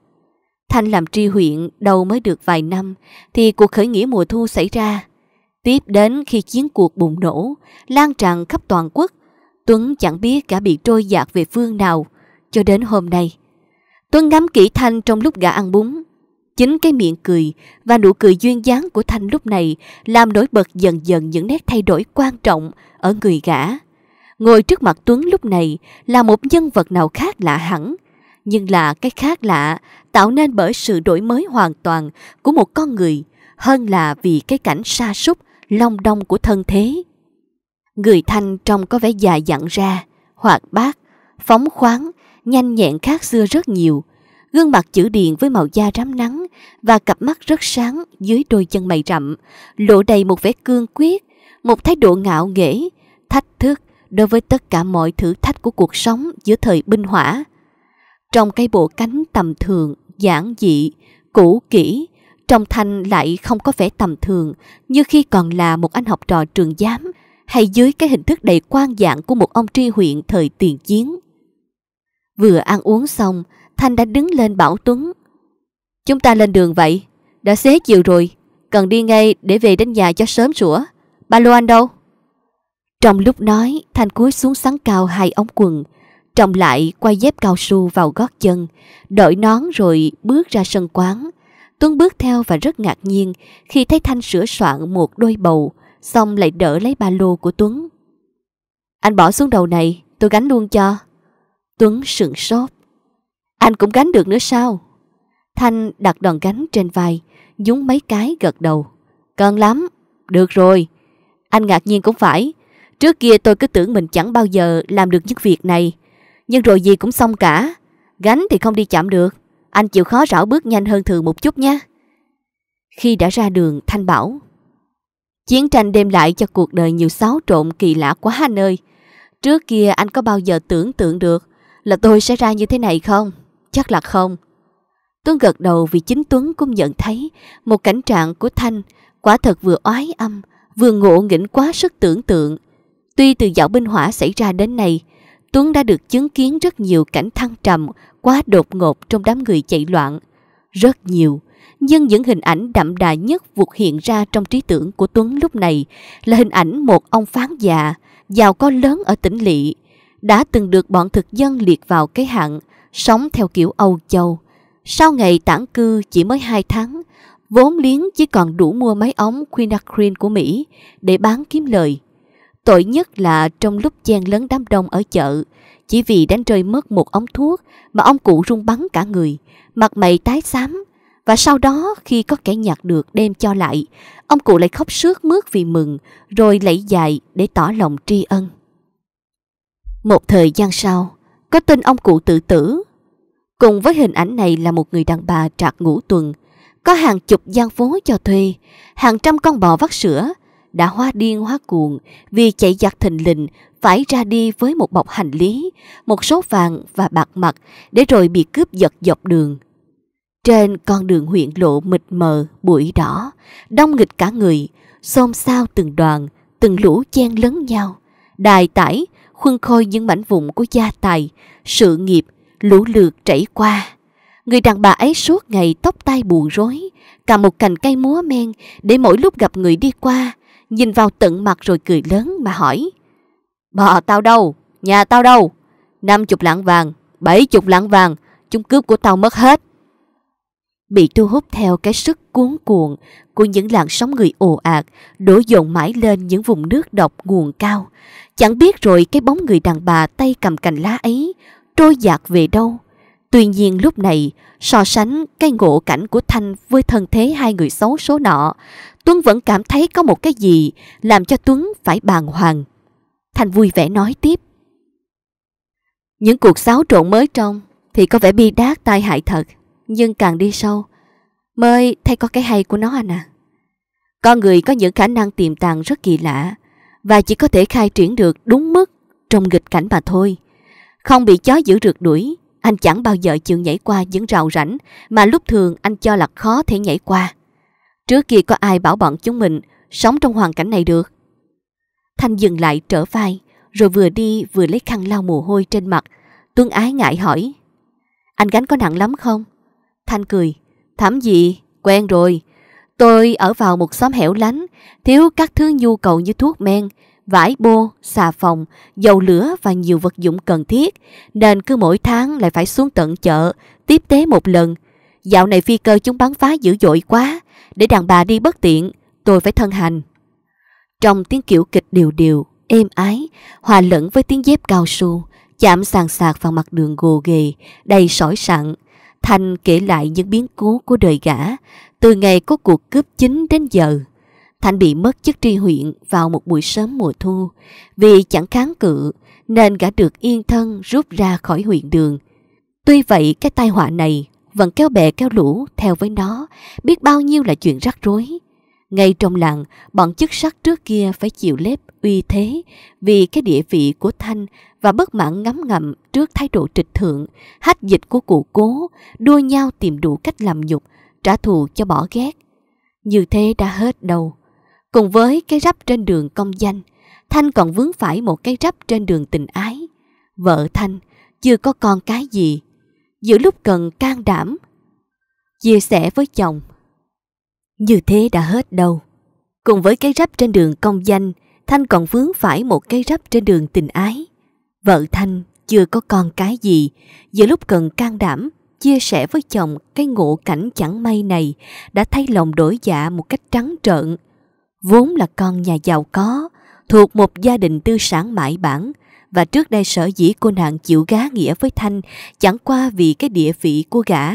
Speaker 1: Thanh làm tri huyện đầu mới được vài năm thì cuộc khởi nghĩa mùa thu xảy ra. Tiếp đến khi chiến cuộc bùng nổ, lan tràn khắp toàn quốc, Tuấn chẳng biết gã bị trôi dạt về phương nào cho đến hôm nay. Tuấn ngắm kỹ Thanh trong lúc gã ăn bún. Chính cái miệng cười và nụ cười duyên dáng của Thanh lúc này làm nổi bật dần dần những nét thay đổi quan trọng ở người gã. Ngồi trước mặt Tuấn lúc này là một nhân vật nào khác lạ hẳn, nhưng là cái khác lạ tạo nên bởi sự đổi mới hoàn toàn của một con người hơn là vì cái cảnh sa sút long đong của thân thế. Người Thanh trông có vẻ già dặn ra, hoạt bát, phóng khoáng, nhanh nhẹn khác xưa rất nhiều gương mặt chữ điền với màu da rám nắng và cặp mắt rất sáng dưới đôi chân mày rậm, lộ đầy một vẻ cương quyết, một thái độ ngạo nghễ, thách thức đối với tất cả mọi thử thách của cuộc sống giữa thời binh hỏa. Trong cái bộ cánh tầm thường, giản dị, cũ kỹ, trong Thanh lại không có vẻ tầm thường như khi còn là một anh học trò trường giám hay dưới cái hình thức đầy quan dạng của một ông tri huyện thời tiền chiến. Vừa ăn uống xong, Thanh đã đứng lên bảo Tuấn. Chúng ta lên đường vậy, đã xế chiều rồi, cần đi ngay để về đến nhà cho sớm sủa. Ba lô anh đâu? Trong lúc nói, Thanh cúi xuống sắn cao hai ống quần, trọng lại quay dép cao su vào gót chân, đội nón rồi bước ra sân quán. Tuấn bước theo và rất ngạc nhiên khi thấy Thanh sửa soạn một đôi bầu, xong lại đỡ lấy ba lô của Tuấn. Anh bỏ xuống đầu này, tôi gánh luôn cho. Tuấn sững sốt. Anh cũng gánh được nữa sao? Thanh đặt đòn gánh trên vai, nhúng mấy cái gật đầu. Cần lắm, được rồi. Anh ngạc nhiên cũng phải. Trước kia tôi cứ tưởng mình chẳng bao giờ làm được những việc này. Nhưng rồi gì cũng xong cả. Gánh thì không đi chạm được. Anh chịu khó rảo bước nhanh hơn thường một chút nhé. Khi đã ra đường, Thanh bảo. Chiến tranh đem lại cho cuộc đời nhiều xáo trộn kỳ lạ quá anh ơi. Trước kia anh có bao giờ tưởng tượng được là tôi sẽ ra như thế này không? Chắc là không. Tuấn gật đầu vì chính Tuấn cũng nhận thấy một cảnh trạng của Thanh quả thật vừa oái âm, vừa ngộ nghĩnh quá sức tưởng tượng. Tuy từ dạo binh hỏa xảy ra đến nay, Tuấn đã được chứng kiến rất nhiều cảnh thăng trầm quá đột ngột trong đám người chạy loạn. Rất nhiều, nhưng những hình ảnh đậm đà nhất vụt hiện ra trong trí tưởng của Tuấn lúc này là hình ảnh một ông phán già, giàu có lớn ở tỉnh Lị, đã từng được bọn thực dân liệt vào cái hạng sống theo kiểu Âu Châu. Sau ngày tản cư chỉ mới 2 tháng, vốn liếng chỉ còn đủ mua máy ống quinacrin của Mỹ để bán kiếm lời. Tội nhất là trong lúc chen lấn đám đông ở chợ, chỉ vì đánh rơi mất một ống thuốc mà ông cụ rung bắn cả người, mặt mày tái xám. Và sau đó khi có kẻ nhặt được đem cho lại, ông cụ lại khóc sướt mướt vì mừng, rồi lạy dài để tỏ lòng tri ân. Một thời gian sau, có tên ông cụ tự tử. Cùng với hình ảnh này là một người đàn bà trạc ngũ tuần, có hàng chục gian phố cho thuê, hàng trăm con bò vắt sữa, đã hoa điên hoa cuồng vì chạy giặc thình lình phải ra đi với một bọc hành lý, một số vàng và bạc mặt để rồi bị cướp giật dọc đường. Trên con đường huyện lộ mịt mờ, bụi đỏ, đông nghịch cả người, xôn xao từng đoàn, từng lũ chen lấn nhau. Đài tải, khuân khôi những mảnh vụn của gia tài, sự nghiệp, lũ lượt chảy qua. Người đàn bà ấy suốt ngày tóc tai bù rối, cầm một cành cây múa men để mỗi lúc gặp người đi qua, nhìn vào tận mặt rồi cười lớn mà hỏi. Bò tao đâu? Nhà tao đâu? Năm chục lạng vàng, bảy chục lạng vàng, chúng cướp của tao mất hết. Bị thu hút theo cái sức cuốn cuộn của những làn sóng người ồ ạt, đổ dồn mãi lên những vùng nước độc nguồn cao, Chẳng biết rồi cái bóng người đàn bà tay cầm cành lá ấy trôi dạt về đâu. Tuy nhiên lúc này, so sánh cái ngộ cảnh của Thanh với thân thế hai người xấu số nọ, Tuấn vẫn cảm thấy có một cái gì làm cho Tuấn phải bàng hoàng. Thanh vui vẻ nói tiếp. Những cuộc xáo trộn mới trong thì có vẻ bi đát tai hại thật, nhưng càng đi sâu, mới thấy có cái hay của nó anh à. Con người có những khả năng tiềm tàng rất kỳ lạ, và chỉ có thể khai triển được đúng mức trong nghịch cảnh mà thôi. Không bị chó giữ rượt đuổi, anh chẳng bao giờ chịu nhảy qua những rào rảnh mà lúc thường anh cho là khó thể nhảy qua. Trước kia có ai bảo bọn chúng mình sống trong hoàn cảnh này được. Thanh dừng lại trở vai, rồi vừa đi vừa lấy khăn lau mồ hôi trên mặt. Tuấn Ái ngại hỏi, anh gánh có nặng lắm không? Thanh cười, thảm gì, quen rồi, Tôi ở vào một xóm hẻo lánh, thiếu các thứ nhu cầu như thuốc men, vải bô, xà phòng, dầu lửa và nhiều vật dụng cần thiết, nên cứ mỗi tháng lại phải xuống tận chợ, tiếp tế một lần. Dạo này phi cơ chúng bắn phá dữ dội quá, để đàn bà đi bất tiện, tôi phải thân hành. Trong tiếng kiểu kịch điều điều, êm ái, hòa lẫn với tiếng dép cao su, chạm sàn sạc vào mặt đường gồ ghề, đầy sỏi sặn. Thành kể lại những biến cố của đời gã, từ ngày có cuộc cướp chính đến giờ, Thành bị mất chức tri huyện vào một buổi sớm mùa thu. Vì chẳng kháng cự, nên gã được yên thân rút ra khỏi huyện đường. Tuy vậy, cái tai họa này vẫn kéo bè kéo lũ theo với nó, biết bao nhiêu là chuyện rắc rối. Ngay trong làng, bọn chức sắc trước kia phải chịu lép uy thế vì cái địa vị của Thanh và bất mãn ngấm ngầm trước thái độ trịch thượng, hách dịch của cụ cố, đua nhau tìm đủ cách làm nhục trả thù cho bỏ ghét. Như thế đã hết đâu. Cùng với cái rắp trên đường công danh, Thanh còn vướng phải một cái rắp trên đường tình ái. Vợ Thanh chưa có con cái gì. Giữa lúc cần can đảm, chia sẻ với chồng. Như thế đã hết đâu. Cùng với cái rắp trên đường công danh, Thanh còn vướng phải một cái rắp trên đường tình ái. Vợ Thanh chưa có con cái gì, giữa lúc cần can đảm, chia sẻ với chồng cái ngộ cảnh chẳng may này đã thay lòng đổi dạ một cách trắng trợn. Vốn là con nhà giàu có, thuộc một gia đình tư sản mãi bản và trước đây sở dĩ cô nàng chịu gá nghĩa với Thanh chẳng qua vì cái địa vị của gã.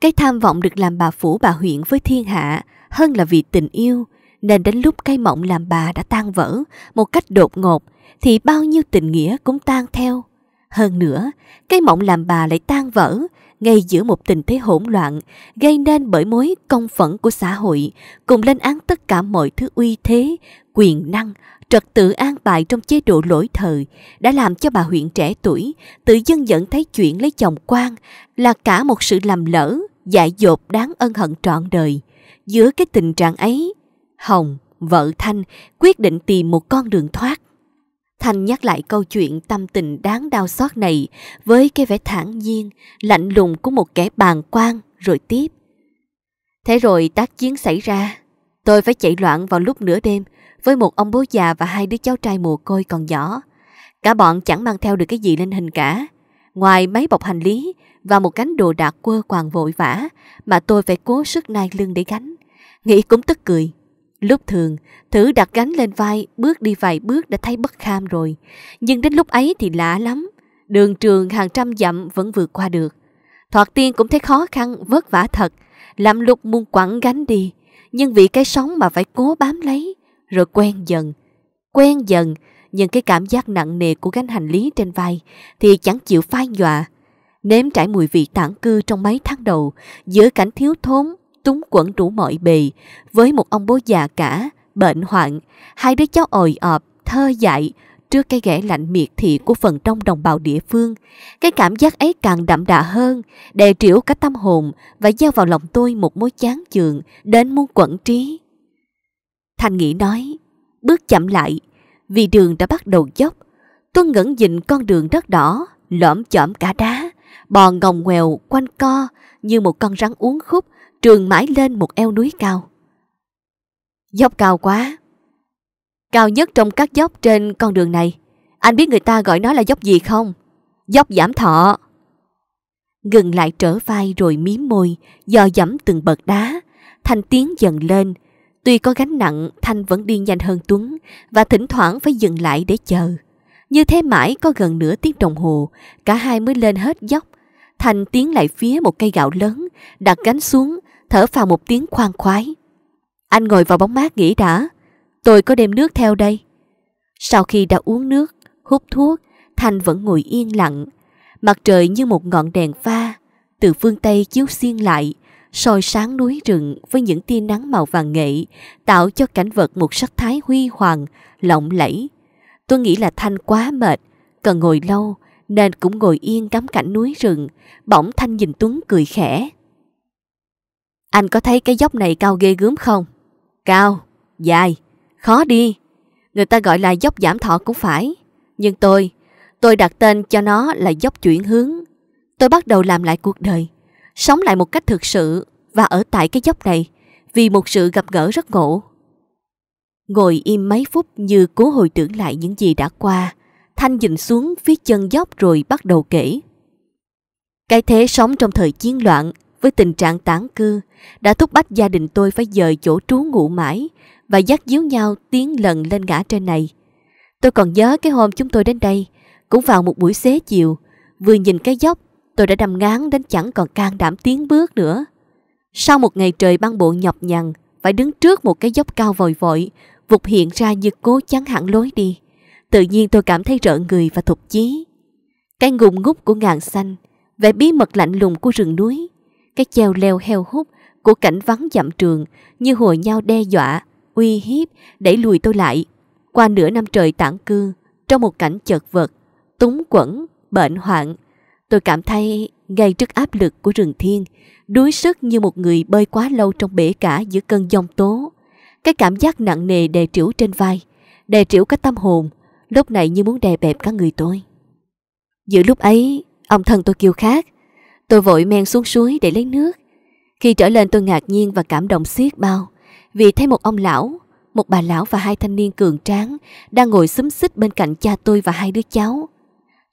Speaker 1: Cái tham vọng được làm bà phủ bà huyện với thiên hạ hơn là vì tình yêu nên đến lúc cái mộng làm bà đã tan vỡ một cách đột ngột thì bao nhiêu tình nghĩa cũng tan theo. Hơn nữa, cái mộng làm bà lại tan vỡ ngay giữa một tình thế hỗn loạn, gây nên bởi mối công phẫn của xã hội, cùng lên án tất cả mọi thứ uy thế, quyền năng, trật tự an bài trong chế độ lỗi thời đã làm cho bà huyện trẻ tuổi tự dân dẫn thấy chuyện lấy chồng quan là cả một sự lầm lỡ, dại dột đáng ân hận trọn đời. Giữa cái tình trạng ấy, Hồng, vợ Thanh quyết định tìm một con đường thoát Thanh nhắc lại câu chuyện tâm tình đáng đau xót này với cái vẻ thản nhiên, lạnh lùng của một kẻ bàn quan rồi tiếp. Thế rồi tác chiến xảy ra, tôi phải chạy loạn vào lúc nửa đêm với một ông bố già và hai đứa cháu trai mồ côi còn nhỏ. Cả bọn chẳng mang theo được cái gì lên hình cả, ngoài mấy bọc hành lý và một cánh đồ đạc quơ quàng vội vã mà tôi phải cố sức nai lưng để gánh. Nghĩ cũng tức cười Lúc thường, thử đặt gánh lên vai, bước đi vài bước đã thấy bất kham rồi. Nhưng đến lúc ấy thì lạ lắm, đường trường hàng trăm dặm vẫn vượt qua được. Thoạt tiên cũng thấy khó khăn, vất vả thật, làm lục muốn quẳng gánh đi. Nhưng vì cái sóng mà phải cố bám lấy, rồi quen dần. Quen dần, nhưng cái cảm giác nặng nề của gánh hành lý trên vai thì chẳng chịu phai nhòa Nếm trải mùi vị tản cư trong mấy tháng đầu, giữa cảnh thiếu thốn, túng quẩn đủ mọi bề, với một ông bố già cả, bệnh hoạn, hai đứa cháu ồi ọp, thơ dại, trước cái ghẻ lạnh miệt thị của phần trong đồng bào địa phương. Cái cảm giác ấy càng đậm đà hơn, đè triểu cả tâm hồn và gieo vào lòng tôi một mối chán chường đến muốn quẩn trí. Thành nghĩ nói, bước chậm lại, vì đường đã bắt đầu dốc. Tôi ngẩn nhìn con đường đất đỏ, lõm chõm cả đá, bò ngồng ngoèo quanh co như một con rắn uống khúc trường mãi lên một eo núi cao. Dốc cao quá. Cao nhất trong các dốc trên con đường này. Anh biết người ta gọi nó là dốc gì không? Dốc giảm thọ. Ngừng lại trở vai rồi miếm môi, dò dẫm từng bậc đá. Thanh tiếng dần lên. Tuy có gánh nặng, Thanh vẫn đi nhanh hơn Tuấn và thỉnh thoảng phải dừng lại để chờ. Như thế mãi có gần nửa tiếng đồng hồ, cả hai mới lên hết dốc. Thành tiến lại phía một cây gạo lớn, đặt gánh xuống, thở phào một tiếng khoan khoái. Anh ngồi vào bóng mát nghỉ đã, tôi có đem nước theo đây. Sau khi đã uống nước, hút thuốc, Thành vẫn ngồi yên lặng. Mặt trời như một ngọn đèn pha, từ phương Tây chiếu xiên lại, soi sáng núi rừng với những tia nắng màu vàng nghệ, tạo cho cảnh vật một sắc thái huy hoàng, lộng lẫy. Tôi nghĩ là Thanh quá mệt, cần ngồi lâu, nên cũng ngồi yên cắm cảnh núi rừng. Bỗng Thanh nhìn Tuấn cười khẽ. Anh có thấy cái dốc này cao ghê gớm không? Cao, dài, khó đi. Người ta gọi là dốc giảm thọ cũng phải. Nhưng tôi, tôi đặt tên cho nó là dốc chuyển hướng. Tôi bắt đầu làm lại cuộc đời, sống lại một cách thực sự và ở tại cái dốc này vì một sự gặp gỡ rất ngộ. Ngồi im mấy phút như cố hồi tưởng lại những gì đã qua, Thanh nhìn xuống phía chân dốc rồi bắt đầu kể. Cái thế sống trong thời chiến loạn với tình trạng tản cư đã thúc bách gia đình tôi phải dời chỗ trú ngủ mãi và dắt díu nhau tiến lần lên ngã trên này. Tôi còn nhớ cái hôm chúng tôi đến đây, cũng vào một buổi xế chiều, vừa nhìn cái dốc tôi đã đâm ngán đến chẳng còn can đảm tiến bước nữa. Sau một ngày trời băng bộ nhọc nhằn, phải đứng trước một cái dốc cao vòi vội, vụt hiện ra như cố chắn hẳn lối đi. Tự nhiên tôi cảm thấy rợn người và thục chí. Cái ngùng ngút của ngàn xanh, vẻ bí mật lạnh lùng của rừng núi, cái chèo leo heo hút của cảnh vắng dặm trường như hồi nhau đe dọa, uy hiếp, đẩy lùi tôi lại. Qua nửa năm trời tản cư, trong một cảnh chật vật, túng quẩn, bệnh hoạn, tôi cảm thấy ngay trước áp lực của rừng thiên, đuối sức như một người bơi quá lâu trong bể cả giữa cơn giông tố. Cái cảm giác nặng nề đè trĩu trên vai, đè trĩu cả tâm hồn, lúc này như muốn đè bẹp cả người tôi. Giữa lúc ấy, ông thân tôi kêu khác, Tôi vội men xuống suối để lấy nước. Khi trở lên tôi ngạc nhiên và cảm động xiết bao vì thấy một ông lão, một bà lão và hai thanh niên cường tráng đang ngồi xúm xích bên cạnh cha tôi và hai đứa cháu.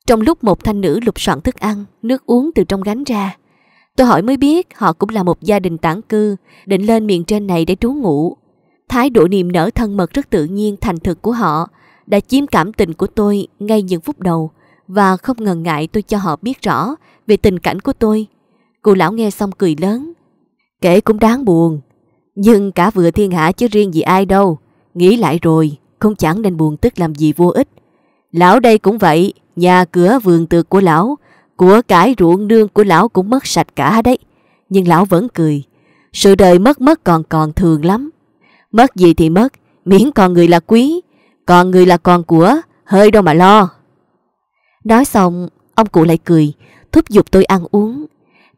Speaker 1: Trong lúc một thanh nữ lục soạn thức ăn, nước uống từ trong gánh ra. Tôi hỏi mới biết họ cũng là một gia đình tản cư, định lên miền trên này để trú ngủ Thái độ niềm nở thân mật rất tự nhiên thành thực của họ đã chiếm cảm tình của tôi ngay những phút đầu và không ngần ngại tôi cho họ biết rõ về tình cảnh của tôi. Cụ lão nghe xong cười lớn. Kể cũng đáng buồn, nhưng cả vừa thiên hạ chứ riêng gì ai đâu. Nghĩ lại rồi, không chẳng nên buồn tức làm gì vô ích. Lão đây cũng vậy, nhà cửa vườn tược của lão, của cải ruộng nương của lão cũng mất sạch cả đấy. Nhưng lão vẫn cười. Sự đời mất mất còn còn thường lắm. Mất gì thì mất, miễn còn người là quý, còn người là còn của, hơi đâu mà lo. Nói xong, ông cụ lại cười, thúc giục tôi ăn uống.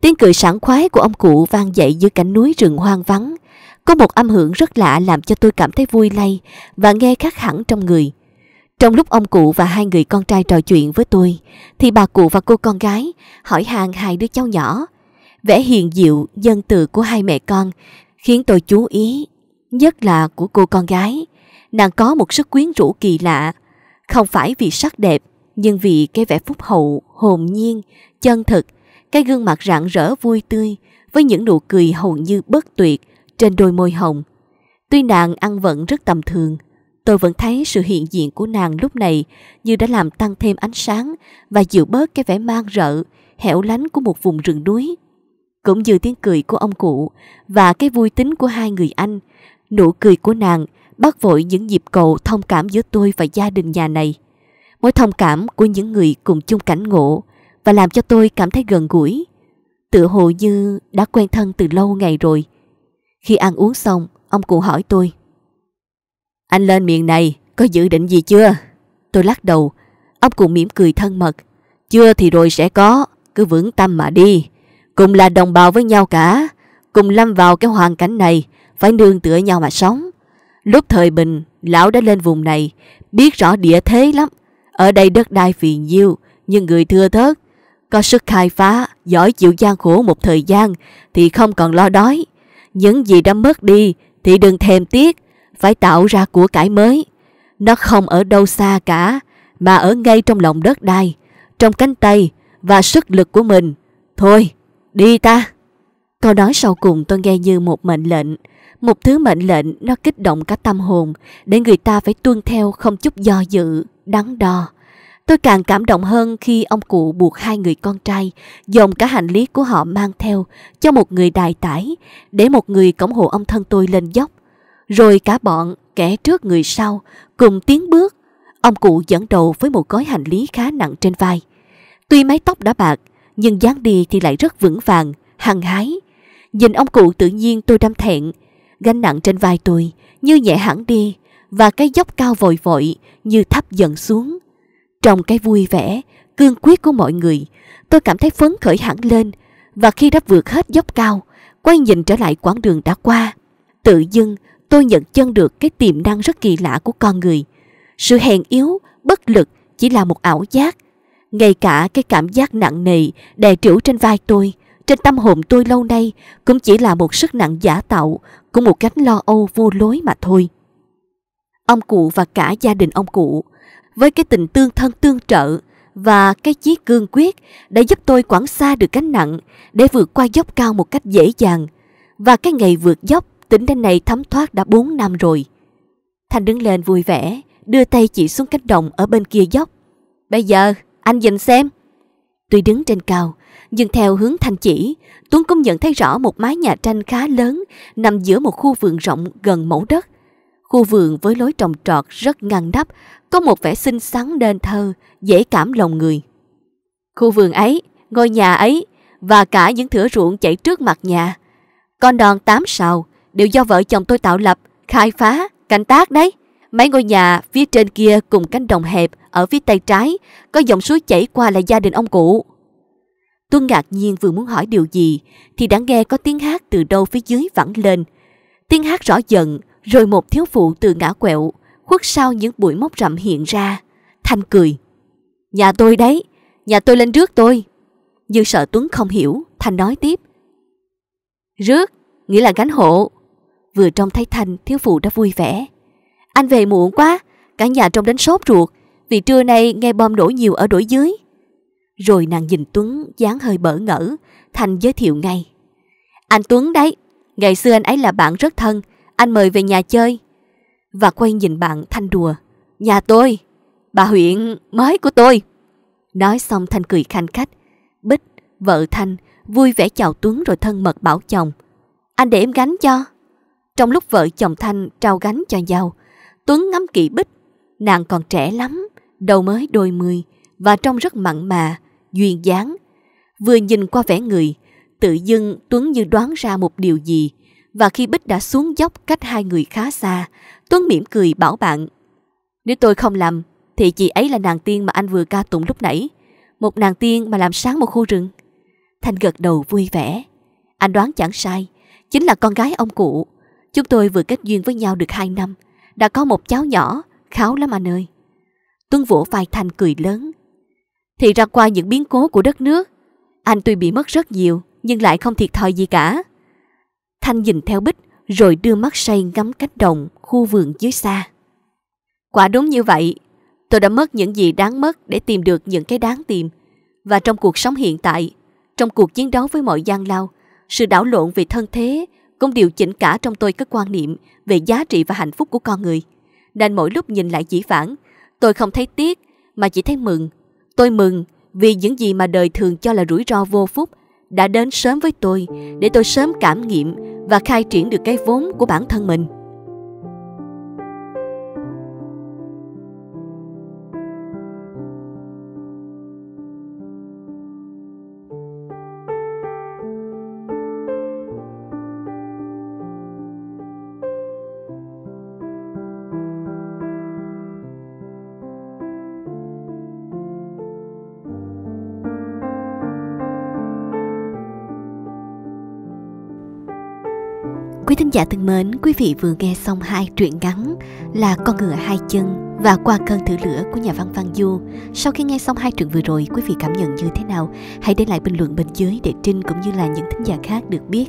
Speaker 1: Tiếng cười sảng khoái của ông cụ vang dậy dưới cảnh núi rừng hoang vắng. Có một âm hưởng rất lạ làm cho tôi cảm thấy vui lay và nghe khác hẳn trong người. Trong lúc ông cụ và hai người con trai trò chuyện với tôi, thì bà cụ và cô con gái hỏi hàng hai đứa cháu nhỏ. Vẻ hiền diệu, dân từ của hai mẹ con khiến tôi chú ý, nhất là của cô con gái. Nàng có một sức quyến rũ kỳ lạ, không phải vì sắc đẹp nhưng vì cái vẻ phúc hậu, hồn nhiên, chân thực, cái gương mặt rạng rỡ vui tươi với những nụ cười hầu như bất tuyệt trên đôi môi hồng. Tuy nàng ăn vẫn rất tầm thường, tôi vẫn thấy sự hiện diện của nàng lúc này như đã làm tăng thêm ánh sáng và dịu bớt cái vẻ mang rợ, hẻo lánh của một vùng rừng núi. Cũng như tiếng cười của ông cụ và cái vui tính của hai người anh, nụ cười của nàng bắt vội những dịp cầu thông cảm giữa tôi và gia đình nhà này mối thông cảm của những người cùng chung cảnh ngộ và làm cho tôi cảm thấy gần gũi. Tự hồ như đã quen thân từ lâu ngày rồi. Khi ăn uống xong, ông cụ hỏi tôi. Anh lên miền này, có dự định gì chưa? Tôi lắc đầu, ông cụ mỉm cười thân mật. Chưa thì rồi sẽ có, cứ vững tâm mà đi. Cùng là đồng bào với nhau cả, cùng lâm vào cái hoàn cảnh này, phải nương tựa nhau mà sống. Lúc thời bình, lão đã lên vùng này, biết rõ địa thế lắm, ở đây đất đai phiền nhiêu, nhưng người thưa thớt, có sức khai phá, giỏi chịu gian khổ một thời gian thì không còn lo đói. Những gì đã mất đi thì đừng thèm tiếc, phải tạo ra của cải mới. Nó không ở đâu xa cả, mà ở ngay trong lòng đất đai, trong cánh tay và sức lực của mình. Thôi, đi ta! Câu nói sau cùng tôi nghe như một mệnh lệnh. Một thứ mệnh lệnh nó kích động cả tâm hồn để người ta phải tuân theo không chút do dự đắn đo. Tôi càng cảm động hơn khi ông cụ buộc hai người con trai dồn cả hành lý của họ mang theo cho một người đài tải để một người cổng hộ ông thân tôi lên dốc. Rồi cả bọn, kẻ trước người sau, cùng tiến bước. Ông cụ dẫn đầu với một gói hành lý khá nặng trên vai. Tuy mái tóc đã bạc, nhưng dáng đi thì lại rất vững vàng, hăng hái. Nhìn ông cụ tự nhiên tôi đâm thẹn, gánh nặng trên vai tôi như nhẹ hẳn đi và cái dốc cao vội vội như thấp dần xuống. Trong cái vui vẻ, cương quyết của mọi người, tôi cảm thấy phấn khởi hẳn lên và khi đã vượt hết dốc cao, quay nhìn trở lại quãng đường đã qua. Tự dưng, tôi nhận chân được cái tiềm năng rất kỳ lạ của con người. Sự hèn yếu, bất lực chỉ là một ảo giác. Ngay cả cái cảm giác nặng nề đè trĩu trên vai tôi, trên tâm hồn tôi lâu nay cũng chỉ là một sức nặng giả tạo của một cánh lo âu vô lối mà thôi ông cụ và cả gia đình ông cụ với cái tình tương thân tương trợ và cái chí cương quyết đã giúp tôi quảng xa được gánh nặng để vượt qua dốc cao một cách dễ dàng. Và cái ngày vượt dốc tính đến nay thấm thoát đã 4 năm rồi. Thanh đứng lên vui vẻ, đưa tay chỉ xuống cánh đồng ở bên kia dốc. Bây giờ, anh nhìn xem. Tuy đứng trên cao, nhưng theo hướng thanh chỉ, Tuấn cũng nhận thấy rõ một mái nhà tranh khá lớn nằm giữa một khu vườn rộng gần mẫu đất Khu vườn với lối trồng trọt rất ngăn nắp, có một vẻ xinh xắn đền thơ, dễ cảm lòng người. Khu vườn ấy, ngôi nhà ấy và cả những thửa ruộng chảy trước mặt nhà. Con đòn tám sào đều do vợ chồng tôi tạo lập, khai phá, canh tác đấy. Mấy ngôi nhà phía trên kia cùng cánh đồng hẹp ở phía tay trái, có dòng suối chảy qua là gia đình ông cụ. Tuân ngạc nhiên vừa muốn hỏi điều gì thì đã nghe có tiếng hát từ đâu phía dưới vẳng lên. Tiếng hát rõ giận, rồi một thiếu phụ từ ngã quẹo, khuất sau những bụi mốc rậm hiện ra. Thanh cười. Nhà tôi đấy, nhà tôi lên rước tôi. Như sợ Tuấn không hiểu, Thanh nói tiếp. Rước, nghĩa là gánh hộ. Vừa trông thấy Thanh, thiếu phụ đã vui vẻ. Anh về muộn quá, cả nhà trông đến sốt ruột, vì trưa nay nghe bom nổ nhiều ở đổi dưới. Rồi nàng nhìn Tuấn dáng hơi bỡ ngỡ, Thành giới thiệu ngay. Anh Tuấn đấy, ngày xưa anh ấy là bạn rất thân, anh mời về nhà chơi. Và quay nhìn bạn Thanh đùa. Nhà tôi, bà huyện mới của tôi. Nói xong Thanh cười khanh khách. Bích, vợ Thanh, vui vẻ chào Tuấn rồi thân mật bảo chồng. Anh để em gánh cho. Trong lúc vợ chồng Thanh trao gánh cho nhau, Tuấn ngắm kỹ Bích. Nàng còn trẻ lắm, đầu mới đôi mươi và trông rất mặn mà, duyên dáng. Vừa nhìn qua vẻ người, tự dưng Tuấn như đoán ra một điều gì và khi Bích đã xuống dốc cách hai người khá xa, Tuấn mỉm cười bảo bạn. Nếu tôi không lầm, thì chị ấy là nàng tiên mà anh vừa ca tụng lúc nãy. Một nàng tiên mà làm sáng một khu rừng. Thanh gật đầu vui vẻ. Anh đoán chẳng sai, chính là con gái ông cụ. Chúng tôi vừa kết duyên với nhau được hai năm, đã có một cháu nhỏ, kháo lắm anh ơi. Tuấn vỗ vai Thanh cười lớn. Thì ra qua những biến cố của đất nước, anh tuy bị mất rất nhiều, nhưng lại không thiệt thòi gì cả. Thanh nhìn theo Bích rồi đưa mắt say ngắm cánh đồng, khu vườn dưới xa. Quả đúng như vậy, tôi đã mất những gì đáng mất để tìm được những cái đáng tìm. Và trong cuộc sống hiện tại, trong cuộc chiến đấu với mọi gian lao, sự đảo lộn về thân thế cũng điều chỉnh cả trong tôi các quan niệm về giá trị và hạnh phúc của con người. Nên mỗi lúc nhìn lại chỉ vãng, tôi không thấy tiếc mà chỉ thấy mừng. Tôi mừng vì những gì mà đời thường cho là rủi ro vô phúc đã đến sớm với tôi để tôi sớm cảm nghiệm và khai triển được cái vốn của bản thân mình Quý thính giả thân mến, quý vị vừa nghe xong hai truyện ngắn là Con ngựa hai chân và qua cơn thử lửa của nhà văn Văn Du, sau khi nghe xong hai truyện vừa rồi, quý vị cảm nhận như thế nào? Hãy để lại bình luận bên dưới để Trinh cũng như là những thính giả khác được biết.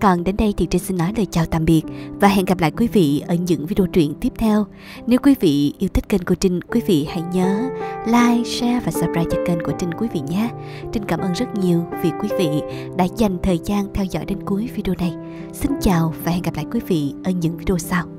Speaker 1: Còn đến đây thì Trinh xin nói lời chào tạm biệt và hẹn gặp lại quý vị ở những video truyện tiếp theo. Nếu quý vị yêu thích kênh của Trinh, quý vị hãy nhớ like, share và subscribe cho kênh của Trinh quý vị nhé. Trinh cảm ơn rất nhiều vì quý vị đã dành thời gian theo dõi đến cuối video này. Xin chào và hẹn gặp lại quý vị ở những video sau.